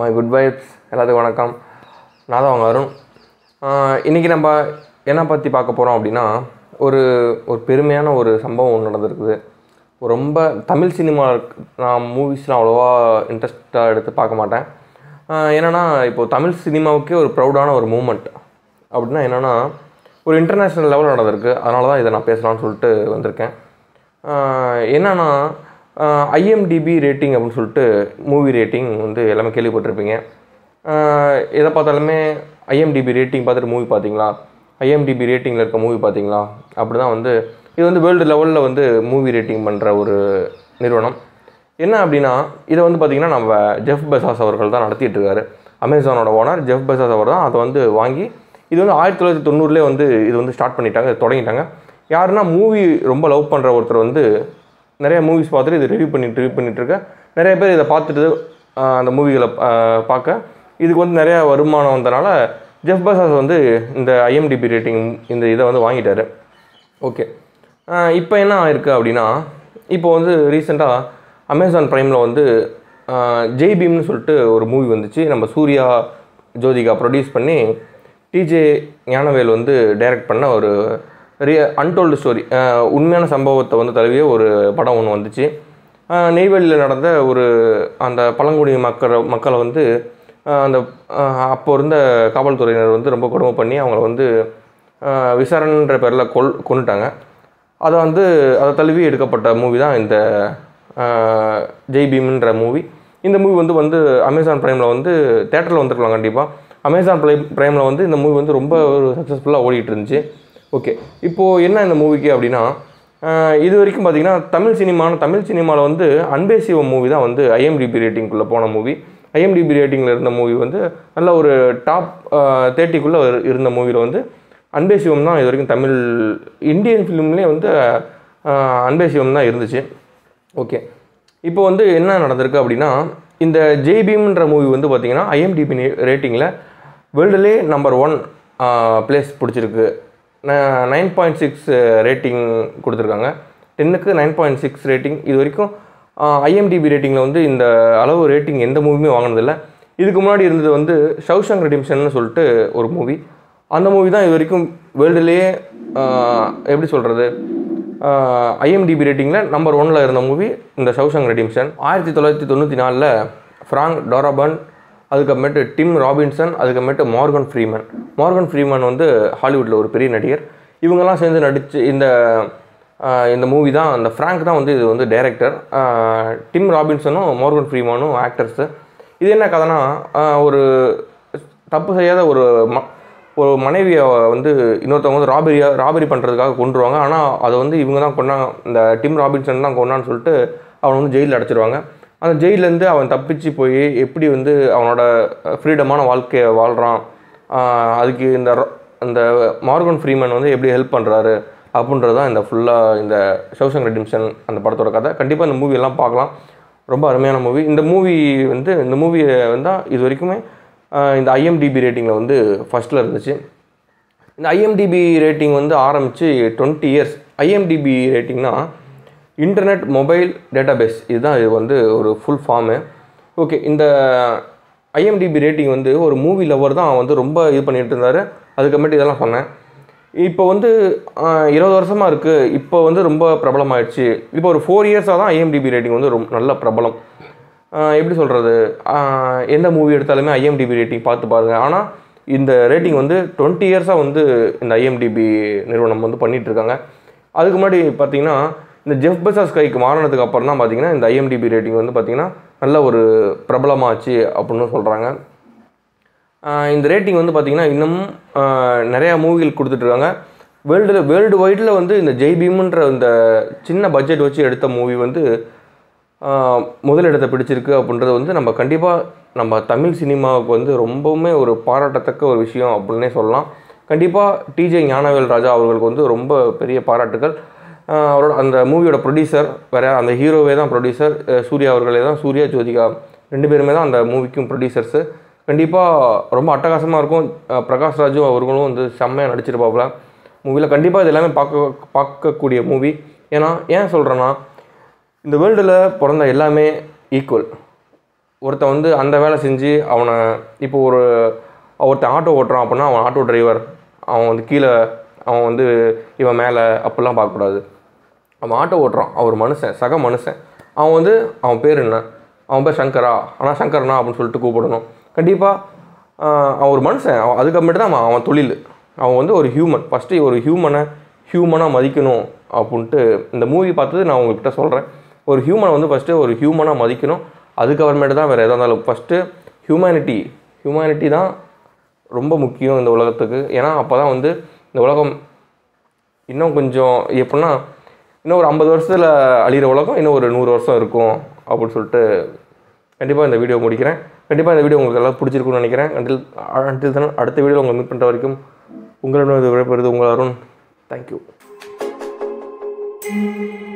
my good vibes எல்லாத்துக்கும் வணக்கம் நான் தான் அவங்க அருண் இன்றைக்கி நம்ம என்ன பற்றி பார்க்க போகிறோம் அப்படின்னா ஒரு ஒரு பெருமையான ஒரு சம்பவம் ஒன்று நடந்திருக்குது ரொம்ப தமிழ் சினிமா நான் மூவிஸ்லாம் அவ்வளோவா இன்ட்ரெஸ்டாக எடுத்து பார்க்க மாட்டேன் என்னென்னா இப்போது தமிழ் சினிமாவுக்கே ஒரு ப்ரௌடான ஒரு மூமெண்ட் அப்படின்னா என்னென்னா ஒரு இன்டர்நேஷ்னல் லெவலில் நடந்திருக்கு அதனால தான் இதை நான் பேசலாம்னு சொல்லிட்டு வந்திருக்கேன் என்னென்னா ஐஎம்டிபி ரேட்டிங் அப்படின்னு சொல்லிட்டு மூவி ரேட்டிங் வந்து எல்லாமே கேள்விப்பட்டிருப்பீங்க எதை பார்த்தாலுமே ஐஎம்டிபி ரேட்டிங் பார்த்துட்டு மூவி பார்த்தீங்களா ஐஎம்டிபி ரேட்டிங்கில் இருக்க மூவி பார்த்தீங்களா அப்படி தான் வந்து இது வந்து வேர்ல்டு லெவலில் வந்து மூவி ரேட்டிங் பண்ணுற ஒரு நிறுவனம் என்ன அப்படின்னா இதை வந்து பார்த்திங்கன்னா நம்ம ஜெஃப் பெசாஸ் அவர்கள் தான் நடத்திட்டு இருக்காரு அமேசானோட ஓனர் ஜெஃப் பெசாஸ் அவர் தான் அதை வந்து வாங்கி இது வந்து ஆயிரத்தி தொள்ளாயிரத்தி தொண்ணூறுலேயே வந்து இது வந்து ஸ்டார்ட் பண்ணிட்டாங்க தொடங்கிட்டாங்க யாருன்னா மூவி ரொம்ப லவ் பண்ணுற ஒருத்தர் வந்து நிறைய மூவிஸ் பார்த்துட்டு இது ரிவ்யூ பண்ணிட்டு ரிவ்யூ பண்ணிகிட்ருக்கேன் நிறைய பேர் இதை பார்த்துட்டு அந்த மூவிகளை பார்க்க இதுக்கு வந்து நிறையா வருமானம் வந்தனால ஜெஃப் பசாஸ் வந்து இந்த ஐஎம்டிபி ரேட்டிங் இந்த இதை வந்து வாங்கிட்டார் ஓகே இப்போ என்ன ஆயிருக்கு அப்படின்னா இப்போ வந்து ரீசெண்டாக அமேசான் ப்ரைமில் வந்து ஜெய் பீம்னு சொல்லிட்டு ஒரு மூவி வந்துச்சு நம்ம சூர்யா ஜோதிகா ப்ரொடியூஸ் பண்ணி டிஜே ஞானவேல் வந்து டைரக்ட் பண்ண ஒரு ரிய அன்டோல்டு ஸ்டோரி உண்மையான சம்பவத்தை வந்து தழுவிய ஒரு படம் ஒன்று வந்துச்சு நெய்வேலியில் நடந்த ஒரு அந்த பழங்குடி மக்களை மக்களை வந்து அந்த அப்போ இருந்த காவல்துறையினர் வந்து ரொம்ப கொடுமை பண்ணி அவங்கள வந்து விசாரணைன்ற பேரில் கொல் கொண்டுட்டாங்க அதை வந்து அதை தழுவி எடுக்கப்பட்ட மூவி தான் இந்த ஜெய் பீம்ன்ற மூவி இந்த மூவி வந்து வந்து அமேசான் ப்ரைமில் வந்து தேட்டரில் வந்துருக்கலாம் கண்டிப்பாக அமேசான் ப்ரை ப்ரைமில் வந்து இந்த மூவி வந்து ரொம்ப ஒரு சக்ஸஸ்ஃபுல்லாக ஓடிட்டு இருந்துச்சு ஓகே இப்போது என்ன இந்த மூவிக்கு அப்படின்னா இது வரைக்கும் பார்த்திங்கன்னா தமிழ் சினிமான தமிழ் சினிமாவில் வந்து அன்பே சிவம் மூவி தான் வந்து ஐஎம்டிபி ரேட்டிங்குள்ளே போன மூவி ஐஎம்டிபி ரேட்டிங்கில் இருந்த மூவி வந்து நல்ல ஒரு டாப் தேர்ட்டிக்குள்ளே இருந்த மூவியில் வந்து அன்பே சிவம் தான் இது வரைக்கும் தமிழ் இந்தியன் ஃபிலிம்லேயே வந்து அன்பே சிவம் தான் இருந்துச்சு ஓகே இப்போ வந்து என்ன நடந்திருக்கு அப்படின்னா இந்த ஜெய்பீம்ன்ற மூவி வந்து பார்த்திங்கன்னா ஐஎம்டிபி ரேட்டிங்கில் வேர்ல்டுலே நம்பர் ஒன் ப்ளேஸ் பிடிச்சிருக்கு நைன் பாயிண்ட் சிக்ஸ் ரேட்டிங் கொடுத்துருக்காங்க டென்னுக்கு நைன் பாயிண்ட் சிக்ஸ் ரேட்டிங் இது வரைக்கும் ஐஎம்டிபி ரேட்டிங்கில் வந்து இந்த அளவு ரேட்டிங் எந்த மூவியுமே வாங்கினதில்லை இதுக்கு முன்னாடி இருந்தது வந்து ஷவுஷாங் ரெடிம்ஷன்னு சொல்லிட்டு ஒரு மூவி அந்த மூவி தான் இது வரைக்கும் வேர்ல்டுலேயே எப்படி சொல்கிறது ஐஎம்டிபி ரேட்டிங்கில் நம்பர் ஒனில் இருந்த மூவி இந்த ஷவுஷாங் ரெடிம்ஷன் ஆயிரத்தி தொள்ளாயிரத்தி தொண்ணூற்றி நாலில் ஃப்ராங்க் டோராபன் அதுக்கப்புறமேட்டு டிம் ராபின்சன் அதுக்கப்புறமேட்டு மார்கன் ஃப்ரீமன் மார்கன் ஃப்ரீமன் வந்து ஹாலிவுட்டில் ஒரு பெரிய நடிகர் இவங்கெல்லாம் சேர்ந்து நடித்து இந்த இந்த மூவி தான் அந்த ஃப்ராங்க் தான் வந்து இது வந்து டைரக்டர் டிம் ராபின்சனும் மார்கன் ஃப்ரீமானும் ஆக்டர்ஸு இது என்ன கதைனா ஒரு தப்பு செய்யாத ஒரு ம ஒரு மனைவியை வந்து இன்னொருத்தவங்க வந்து ராபரியாக ராபரி பண்ணுறதுக்காக கொண்டுருவாங்க ஆனால் அதை வந்து இவங்க தான் கொண்டா இந்த டிம் ராபின்சன் தான் கொண்டான்னு சொல்லிட்டு அவனை வந்து ஜெயிலில் அடைச்சிருவாங்க அந்த ஜெயிலேருந்து அவன் தப்பிச்சு போய் எப்படி வந்து அவனோட ஃப்ரீடமான வாழ்க்கையை வாழ்கிறான் அதுக்கு இந்த அந்த மார்கன் ஃப்ரீமன் வந்து எப்படி ஹெல்ப் பண்ணுறாரு அப்படின்றது தான் இந்த ஃபுல்லாக இந்த ஷவுசங் ரெடிம்ஷன் அந்த படத்தோட கதை கண்டிப்பாக இந்த மூவியெல்லாம் பார்க்கலாம் ரொம்ப அருமையான மூவி இந்த மூவி வந்து இந்த மூவியை வந்து இது வரைக்குமே இந்த ஐஎம்டிபி ரேட்டிங்கில் வந்து ஃபஸ்ட்டில் இருந்துச்சு இந்த ஐஎம்டிபி ரேட்டிங் வந்து ஆரம்பித்து டுவெண்ட்டி இயர்ஸ் ஐஎம்டிபி ரேட்டிங்னால் இன்டர்நெட் மொபைல் டேட்டாபேஸ் இதுதான் இது வந்து ஒரு ஃபுல் ஃபார்மு ஓகே இந்த ஐஎம்டிபி ரேட்டிங் வந்து ஒரு மூவி லவர் தான் வந்து ரொம்ப இது பண்ணிகிட்டு இருந்தார் அதுக்கப்புறமேட்டு இதெல்லாம் சொன்னேன் இப்போ வந்து இருபது வருஷமாக இருக்குது இப்போ வந்து ரொம்ப பிரபலம் ஆயிடுச்சு இப்போ ஒரு ஃபோர் இயர்ஸாக தான் ஐஎம்டிபி ரேட்டிங் வந்து ரொம்ப நல்ல பிரபலம் எப்படி சொல்கிறது எந்த மூவி எடுத்தாலுமே ஐஎம்டிபி ரேட்டிங் பார்த்து பாருங்கள் ஆனால் இந்த ரேட்டிங் வந்து டுவெண்ட்டி இயர்ஸாக வந்து இந்த ஐஎம்டிபி நிறுவனம் வந்து பண்ணிகிட்ருக்காங்க அதுக்கு முன்னாடி பார்த்திங்கன்னா இந்த ஜெஃப் பெசாஸ் கைக்கு மாறினதுக்கு அப்புறம் தான் பார்த்தீங்கன்னா இந்த ஐஎம்டிபி ரேட்டிங் வந்து பார்த்திங்கன்னா நல்ல ஒரு பிரபலமாச்சு அப்படின்னு சொல்கிறாங்க இந்த ரேட்டிங் வந்து பார்த்திங்கன்னா இன்னமும் நிறையா மூவிகள் கொடுத்துட்ருக்காங்க வேர்ல்டு வேர்ல்டு வைடில் வந்து இந்த ஜெய்பீம்ன்ற இந்த சின்ன பட்ஜெட் வச்சு எடுத்த மூவி வந்து முதலிடத்தை பிடிச்சிருக்கு அப்படின்றது வந்து நம்ம கண்டிப்பாக நம்ம தமிழ் சினிமாவுக்கு வந்து ரொம்பவுமே ஒரு பாராட்டத்தக்க ஒரு விஷயம் அப்படின்னே சொல்லலாம் கண்டிப்பாக டிஜே ஞானவேல் ராஜா அவர்களுக்கு வந்து ரொம்ப பெரிய பாராட்டுகள் அவரோட அந்த மூவியோட ப்ரொடியூசர் வேறு அந்த ஹீரோவே தான் ப்ரொடியூசர் சூர்யா அவர்களே தான் சூர்யா ஜோதிகா ரெண்டு பேருமே தான் அந்த மூவிக்கும் ப்ரொடியூசர்ஸு கண்டிப்பாக ரொம்ப அட்டகாசமாக இருக்கும் பிரகாஷ் ராஜும் அவர்களும் வந்து செம்மையாக நடிச்சிருப்பாப்புல மூவியில் கண்டிப்பாக இது எல்லாமே பார்க்க பார்க்கக்கூடிய மூவி ஏன்னா ஏன் சொல்கிறேன்னா இந்த வேர்ல்டில் பிறந்த எல்லாமே ஈக்குவல் ஒருத்தன் வந்து அந்த வேலை செஞ்சு அவனை இப்போ ஒரு ஒருத்தன் ஆட்டோ ஓட்டுறான் அப்படின்னா அவன் ஆட்டோ டிரைவர் அவன் வந்து கீழே அவன் வந்து இவன் மேலே அப்படிலாம் பார்க்கக்கூடாது அவன் ஆட்டோ ஓட்டுறான் அவர் மனுஷன் சக மனுஷன் அவன் வந்து அவன் பேர் என்ன அவன் பேர் சங்கரா ஆனால் சங்கரனா அப்படின்னு சொல்லிட்டு கூப்பிடணும் கண்டிப்பாக அவன் ஒரு மனுஷன் அவன் அதுக்கப்புறமேட்டு தான் அவன் அவன் தொழில் அவன் வந்து ஒரு ஹியூமன் ஃபஸ்ட்டு ஒரு ஹியூமனை ஹியூமனாக மதிக்கணும் அப்படின்ட்டு இந்த மூவி பார்த்தது நான் உங்கள்கிட்ட சொல்கிறேன் ஒரு ஹியூமனை வந்து ஃபஸ்ட்டு ஒரு ஹியூமனாக மதிக்கணும் அதுக்கப்புறமேட்டு தான் வேறு எதாக இருந்தாலும் ஃபஸ்ட்டு ஹியூமனிட்டி ஹியூமனிட்டி தான் ரொம்ப முக்கியம் இந்த உலகத்துக்கு ஏன்னா அப்போ தான் வந்து இந்த உலகம் இன்னும் கொஞ்சம் எப்படின்னா இன்னும் ஒரு ஐம்பது வருஷத்தில் அழிகிற உலகம் இன்னும் ஒரு நூறு வருஷம் இருக்கும் அப்படின்னு சொல்லிட்டு கண்டிப்பாக இந்த வீடியோ முடிக்கிறேன் கண்டிப்பாக இந்த வீடியோ உங்களுக்கு எல்லாம் பிடிச்சிருக்குன்னு நினைக்கிறேன் அண்டில் அண்டில் தான் அடுத்த வீடியோ உங்களை மீட் பண்ணுற வரைக்கும் உங்களிடம் இது விடைபெறுது உங்கள் அருண் தேங்க்யூ thank you